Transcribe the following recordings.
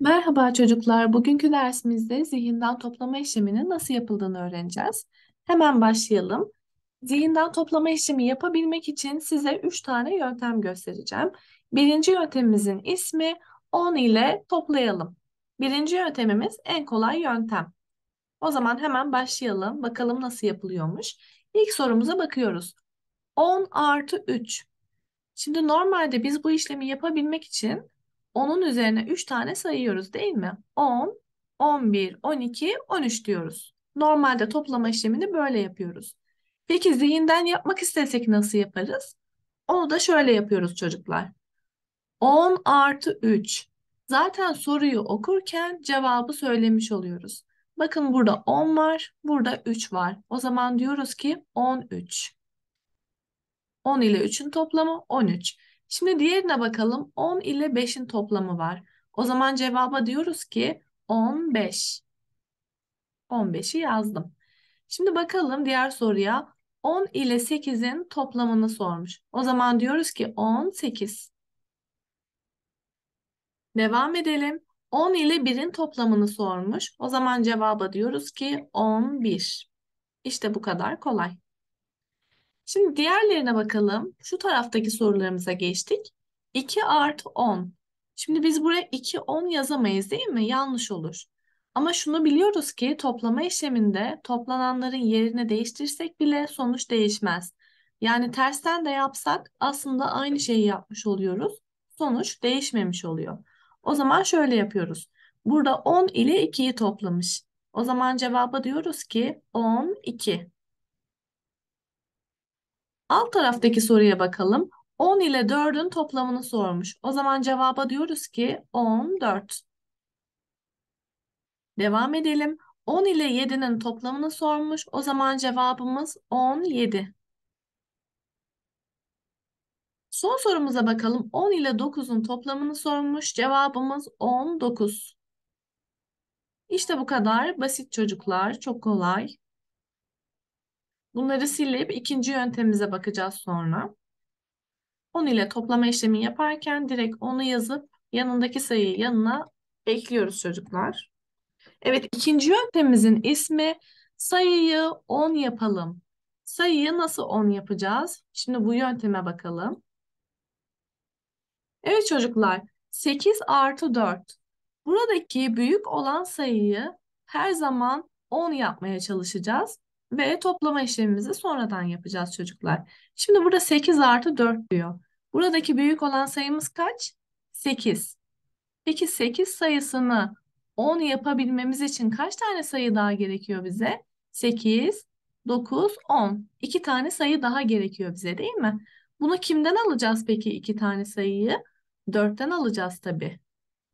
Merhaba çocuklar, bugünkü dersimizde zihinden toplama işleminin nasıl yapıldığını öğreneceğiz. Hemen başlayalım. Zihinden toplama işlemi yapabilmek için size 3 tane yöntem göstereceğim. Birinci yöntemimizin ismi 10 ile toplayalım. Birinci yöntemimiz en kolay yöntem. O zaman hemen başlayalım. Bakalım nasıl yapılıyormuş. İlk sorumuza bakıyoruz. 10 artı 3. Şimdi normalde biz bu işlemi yapabilmek için onun üzerine 3 tane sayıyoruz değil mi? 10, 11, 12, 13 diyoruz. Normalde toplama işlemini böyle yapıyoruz. Peki zihinden yapmak istesek nasıl yaparız? Onu da şöyle yapıyoruz çocuklar. 10 artı 3. Zaten soruyu okurken cevabı söylemiş oluyoruz. Bakın burada 10 var, burada 3 var. O zaman diyoruz ki 13. 10 ile 3'ün toplamı 13. Şimdi diğerine bakalım. 10 ile 5'in toplamı var. O zaman cevaba diyoruz ki 15. 15'i yazdım. Şimdi bakalım diğer soruya. 10 ile 8'in toplamını sormuş. O zaman diyoruz ki 18. Devam edelim. 10 ile 1'in toplamını sormuş. O zaman cevaba diyoruz ki 11. İşte bu kadar kolay. Şimdi diğerlerine bakalım. Şu taraftaki sorularımıza geçtik. 2 artı 10. Şimdi biz buraya 2 10 yazamayız değil mi? Yanlış olur. Ama şunu biliyoruz ki toplama işleminde toplananların yerini değiştirsek bile sonuç değişmez. Yani tersten de yapsak aslında aynı şeyi yapmış oluyoruz. Sonuç değişmemiş oluyor. O zaman şöyle yapıyoruz. Burada 10 ile 2'yi toplamış. O zaman cevaba diyoruz ki 10, 2. Alt taraftaki soruya bakalım. 10 ile 4'ün toplamını sormuş. O zaman cevaba diyoruz ki 14. Devam edelim. 10 ile 7'nin toplamını sormuş. O zaman cevabımız 17. Son sorumuza bakalım. 10 ile 9'un toplamını sormuş. Cevabımız 19. İşte bu kadar basit çocuklar. Çok kolay. Bunları silip ikinci yöntemimize bakacağız sonra. 10 ile toplama işlemi yaparken direkt onu yazıp yanındaki sayıyı yanına ekliyoruz çocuklar. Evet ikinci yöntemimizin ismi sayıyı 10 yapalım. Sayıyı nasıl 10 yapacağız? Şimdi bu yönteme bakalım. Evet çocuklar 8 artı 4. Buradaki büyük olan sayıyı her zaman 10 yapmaya çalışacağız ve toplama işlemimizi sonradan yapacağız çocuklar. Şimdi burada 8 artı 4 diyor. Buradaki büyük olan sayımız kaç? 8. Peki 8 sayısını 10 yapabilmemiz için kaç tane sayı daha gerekiyor bize? 8, 9, 10. 2 tane sayı daha gerekiyor bize değil mi? Bunu kimden alacağız peki 2 tane sayıyı? 4'ten alacağız tabii.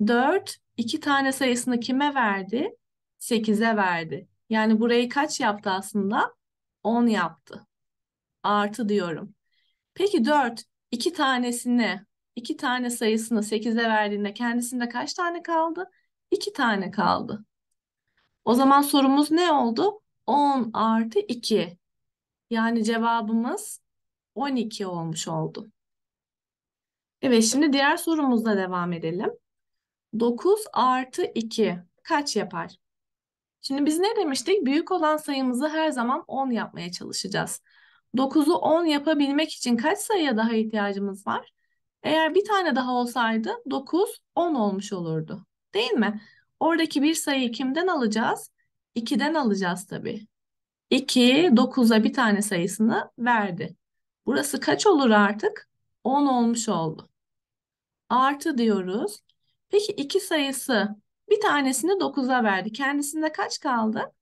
4, 2 tane sayısını kime verdi? 8'e verdi. Yani burayı kaç yaptı aslında? 10 yaptı. Artı diyorum. Peki 4 iki tanesini, iki tane sayısını 8'e verdiğinde kendisinde kaç tane kaldı? 2 tane kaldı. O zaman sorumuz ne oldu? 10 artı 2. Yani cevabımız 12 olmuş oldu. Evet şimdi diğer sorumuzla devam edelim. 9 artı 2 kaç yapar? Şimdi biz ne demiştik? Büyük olan sayımızı her zaman 10 yapmaya çalışacağız. 9'u 10 yapabilmek için kaç sayıya daha ihtiyacımız var? Eğer bir tane daha olsaydı 9, 10 olmuş olurdu. Değil mi? Oradaki bir sayıyı kimden alacağız? 2'den alacağız tabii. 2, 9'a bir tane sayısını verdi. Burası kaç olur artık? 10 olmuş oldu. Artı diyoruz. Peki 2 sayısı bir tanesini 9'a verdi. Kendisinde kaç kaldı?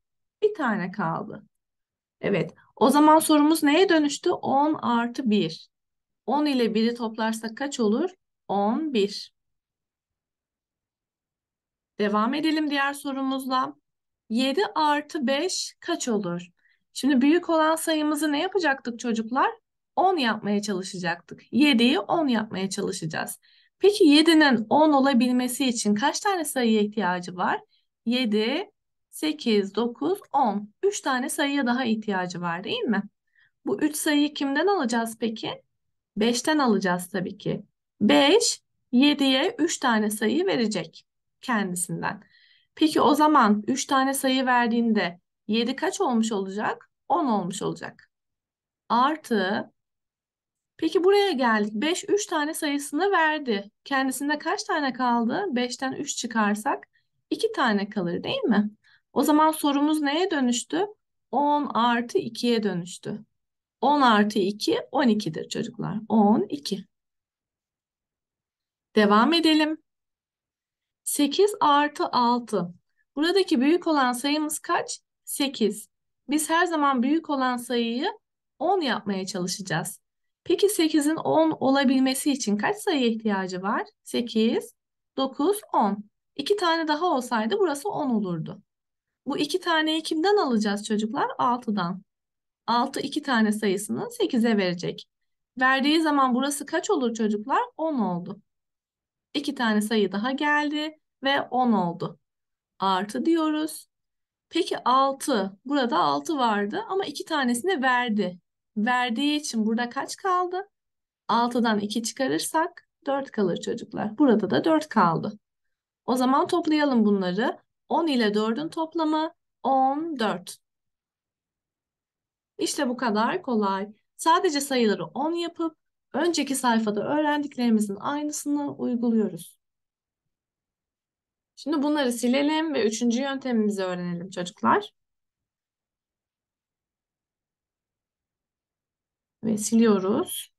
Bir tane kaldı. Evet. O zaman sorumuz neye dönüştü? 10 artı 1. 10 ile 1'i toplarsak kaç olur? 11. Devam edelim diğer sorumuzla. 7 artı 5 kaç olur? Şimdi büyük olan sayımızı ne yapacaktık çocuklar? 10 yapmaya çalışacaktık. 7'yi 10 yapmaya çalışacağız. Peki 7'nin 10 olabilmesi için kaç tane sayıya ihtiyacı var? 7, 8, 9, 10. 3 tane sayıya daha ihtiyacı var değil mi? Bu 3 sayıyı kimden alacağız peki? 5'ten alacağız tabii ki. 5, 7'ye 3 tane sayı verecek kendisinden. Peki o zaman 3 tane sayı verdiğinde 7 kaç olmuş olacak? 10 olmuş olacak. Artı Peki buraya geldik. 5 3 tane sayısını verdi. Kendisinde kaç tane kaldı? 5'ten 3 çıkarsak 2 tane kalır değil mi? O zaman sorumuz neye dönüştü? 10 artı 2'ye dönüştü. 10 artı 2 12'dir çocuklar. 12. Devam edelim. 8 artı 6. Buradaki büyük olan sayımız kaç? 8. Biz her zaman büyük olan sayıyı 10 yapmaya çalışacağız. Peki 8'in 10 olabilmesi için kaç sayıya ihtiyacı var? 8, 9, 10. İki tane daha olsaydı burası 10 olurdu. Bu iki taneyi kimden alacağız çocuklar? 6'dan. 6 iki tane sayısını 8'e verecek. Verdiği zaman burası kaç olur çocuklar? 10 oldu. İki tane sayı daha geldi ve 10 oldu. Artı diyoruz. Peki 6. Burada 6 vardı ama iki tanesini verdi verdiği için burada kaç kaldı? 6'dan 2 çıkarırsak 4 kalır çocuklar. Burada da 4 kaldı. O zaman toplayalım bunları. 10 ile 4'ün toplamı 14. İşte bu kadar kolay. Sadece sayıları 10 yapıp önceki sayfada öğrendiklerimizin aynısını uyguluyoruz. Şimdi bunları silelim ve üçüncü yöntemimizi öğrenelim çocuklar. ve siliyoruz.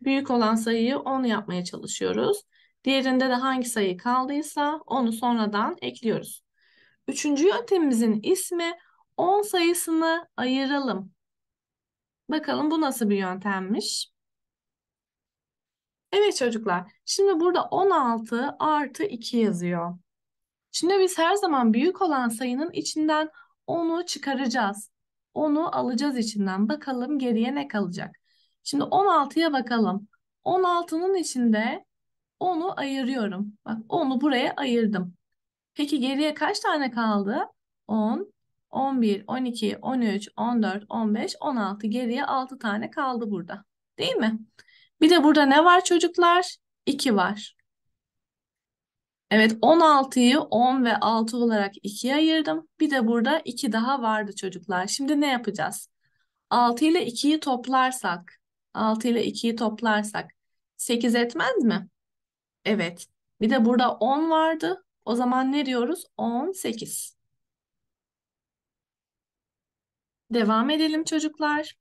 Büyük olan sayıyı 10 yapmaya çalışıyoruz. Diğerinde de hangi sayı kaldıysa onu sonradan ekliyoruz. Üçüncü yöntemimizin ismi 10 sayısını ayıralım. Bakalım bu nasıl bir yöntemmiş? Evet çocuklar, şimdi burada 16 artı 2 yazıyor. Şimdi biz her zaman büyük olan sayının içinden 10'u çıkaracağız. 10'u alacağız içinden. Bakalım geriye ne kalacak? Şimdi 16'ya bakalım. 16'nın içinde 10'u ayırıyorum. Bak 10'u buraya ayırdım. Peki geriye kaç tane kaldı? 10, 11, 12, 13, 14, 15, 16. Geriye 6 tane kaldı burada. Değil mi? Bir de burada ne var çocuklar? 2 var. Evet 16'yı 10 ve 6 olarak 2'ye ayırdım. Bir de burada 2 daha vardı çocuklar. Şimdi ne yapacağız? 6 ile 2'yi toplarsak 6 ile 2'yi toplarsak 8 etmez mi? Evet. Bir de burada 10 vardı. O zaman ne diyoruz? 18. Devam edelim çocuklar.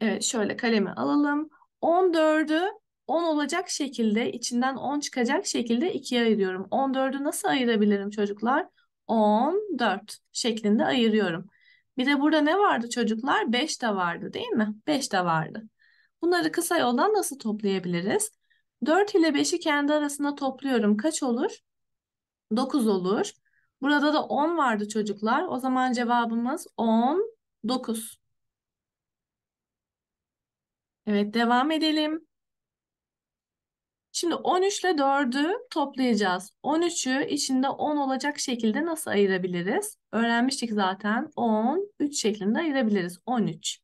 Evet şöyle kalemi alalım. 14'ü 10 olacak şekilde içinden 10 çıkacak şekilde ikiye ayırıyorum. 14'ü nasıl ayırabilirim çocuklar? 14 şeklinde ayırıyorum. Bir de burada ne vardı çocuklar? 5 de vardı değil mi? 5 de vardı. Bunları kısa yoldan nasıl toplayabiliriz? 4 ile 5'i kendi arasında topluyorum. Kaç olur? 9 olur. Burada da 10 vardı çocuklar. O zaman cevabımız 10, 9. Evet devam edelim. Şimdi 13 ile 4'ü toplayacağız. 13'ü içinde 10 olacak şekilde nasıl ayırabiliriz? Öğrenmiştik zaten. 10, 3 şeklinde ayırabiliriz. 13.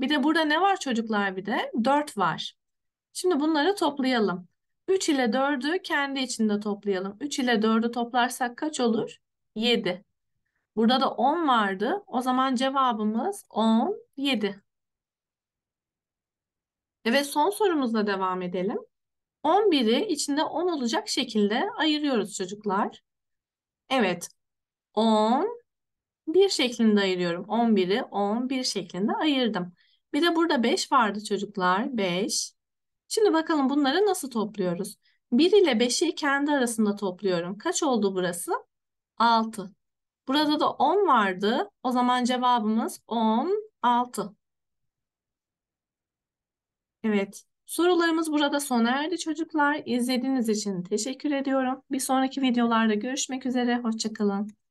Bir de burada ne var çocuklar bir de? 4 var. Şimdi bunları toplayalım. 3 ile 4'ü kendi içinde toplayalım. 3 ile 4'ü toplarsak kaç olur? 7. Burada da 10 vardı. O zaman cevabımız 10, 7. Evet son sorumuzla devam edelim. 11'i içinde 10 olacak şekilde ayırıyoruz çocuklar. Evet. 10 1 şeklinde ayırıyorum. 11'i 11 şeklinde ayırdım. Bir de burada 5 vardı çocuklar. 5. Şimdi bakalım bunları nasıl topluyoruz? 1 ile 5'i kendi arasında topluyorum. Kaç oldu burası? 6. Burada da 10 vardı. O zaman cevabımız 10, 6. Evet. Sorularımız burada sona erdi çocuklar. İzlediğiniz için teşekkür ediyorum. Bir sonraki videolarda görüşmek üzere. Hoşçakalın.